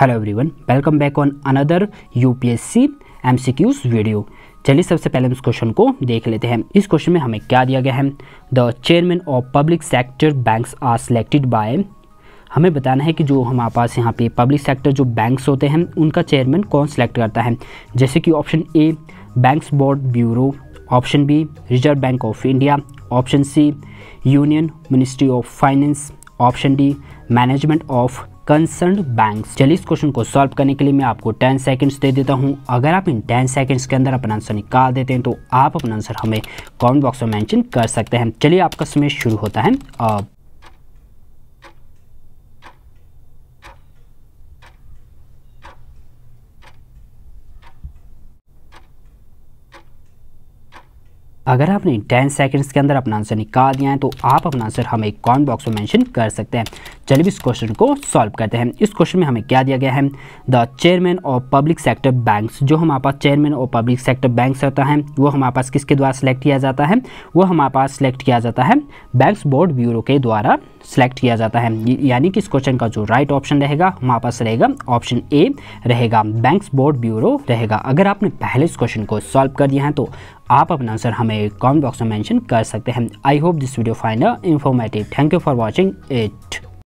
hello everyone welcome back on another UPSC MCQs video चलिए सबसे पहले हम इस क्वेश्चन को देख लेते हैं इस क्वेश्चन में हमें क्या दिया गया है the chairman of public sector banks are selected by हमें बताना है कि जो हमारे पास यहाँ पे पब्लिक सेक्टर जो बैंक्स होते हैं उनका चेयरमैन कौन सेलेक्ट करता है जैसे कि option A banks board bureau option B Reserve Bank of India option C Union Ministry of Finance option D management of concern bank चलिए इस क्वेश्चन को सॉल्व करने के लिए मैं आपको टेन सेकेंड्स दे देता हूँ अगर आप इन टेन सेकेंड्स के अंदर अपना आंसर निकाल देते हैं तो आप अपना आंसर हमें कमेंट बॉक्स में मेंशन कर सकते हैं चलिए आपका समय शुरू होता है अब अगर आपने टेन सेकेंड्स के अंदर अपना आंसर निकाल दिया है तो आप अपना आंसर हमें एक कॉमेंट बॉक्स में मेंशन कर सकते हैं चलिए इस क्वेश्चन को सॉल्व करते हैं इस क्वेश्चन में हमें क्या दिया गया है the chairman of public sector banks जो हमारे पास chairman of public sector banks होता है वो हमारे पास किसके द्वारा सेलेक्ट किया जाता है वो हमारे पास सेलेक्ट किया जाता है बैंक्स बोर्ड ब्यूरो के द्वारा सेलेक्ट किया जाता है यानी कि इस क्वेश्चन का जो राइट ऑप्शन रहेगा हमारे पास रहेगा ऑप्शन ए रहेगा बैंक्स बोर्ड ब्यूरो रहेगा अगर आपने पहले इस क्वेश्चन को सॉल्व कर दिया है तो आप अपना आंसर हमें कमेंट बॉक्स में मेंशन कर सकते हैं I hope this video find informative thank you for watching it